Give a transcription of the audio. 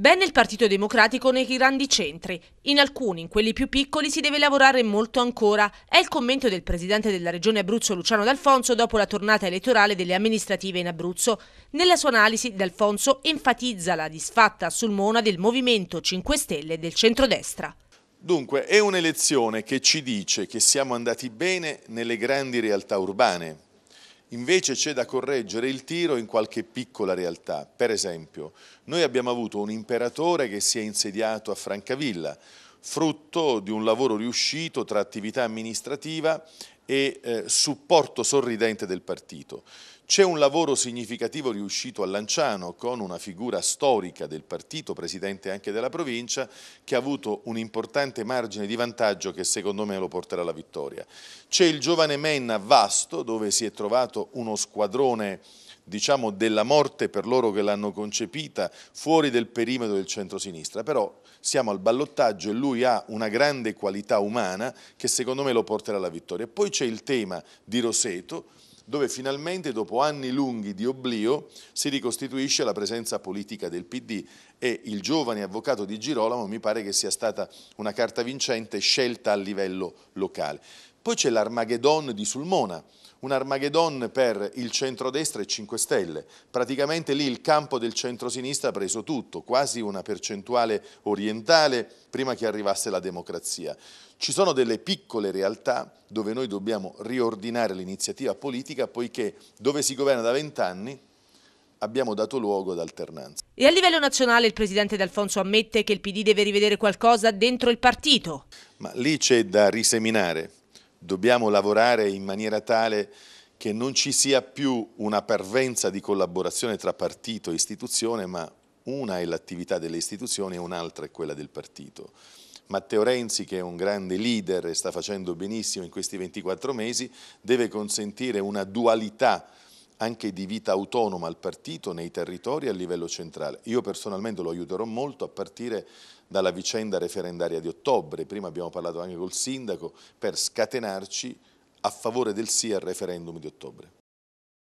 Bene il Partito Democratico nei grandi centri, in alcuni, in quelli più piccoli, si deve lavorare molto ancora. È il commento del presidente della regione Abruzzo Luciano D'Alfonso dopo la tornata elettorale delle amministrative in Abruzzo. Nella sua analisi D'Alfonso enfatizza la disfatta sul Mona del Movimento 5 Stelle del centrodestra. Dunque, è un'elezione che ci dice che siamo andati bene nelle grandi realtà urbane, Invece c'è da correggere il tiro in qualche piccola realtà. Per esempio, noi abbiamo avuto un imperatore che si è insediato a Francavilla, frutto di un lavoro riuscito tra attività amministrativa e eh, supporto sorridente del partito. C'è un lavoro significativo riuscito a Lanciano con una figura storica del partito, presidente anche della provincia, che ha avuto un importante margine di vantaggio che secondo me lo porterà alla vittoria. C'è il giovane Menna Vasto dove si è trovato uno squadrone diciamo, della morte per loro che l'hanno concepita fuori del perimetro del centrosinistra, però siamo al ballottaggio e lui ha una grande qualità umana che secondo me lo porterà alla vittoria. Poi c'è il tema di Roseto, dove finalmente dopo anni lunghi di oblio si ricostituisce la presenza politica del PD e il giovane avvocato di Girolamo mi pare che sia stata una carta vincente scelta a livello locale. Poi c'è l'Armageddon di Sulmona, un Armageddon per il centrodestra e 5 Stelle. Praticamente lì il campo del centrosinistra ha preso tutto, quasi una percentuale orientale prima che arrivasse la democrazia. Ci sono delle piccole realtà dove noi dobbiamo riordinare l'iniziativa politica poiché dove si governa da vent'anni abbiamo dato luogo ad alternanza. E a livello nazionale il presidente D'Alfonso ammette che il PD deve rivedere qualcosa dentro il partito. Ma lì c'è da riseminare dobbiamo lavorare in maniera tale che non ci sia più una parvenza di collaborazione tra partito e istituzione, ma una è l'attività delle istituzioni e un'altra è quella del partito. Matteo Renzi, che è un grande leader e sta facendo benissimo in questi 24 mesi, deve consentire una dualità anche di vita autonoma al partito nei territori a livello centrale. Io personalmente lo aiuterò molto a partire dalla vicenda referendaria di ottobre, prima abbiamo parlato anche col sindaco, per scatenarci a favore del sì al referendum di ottobre.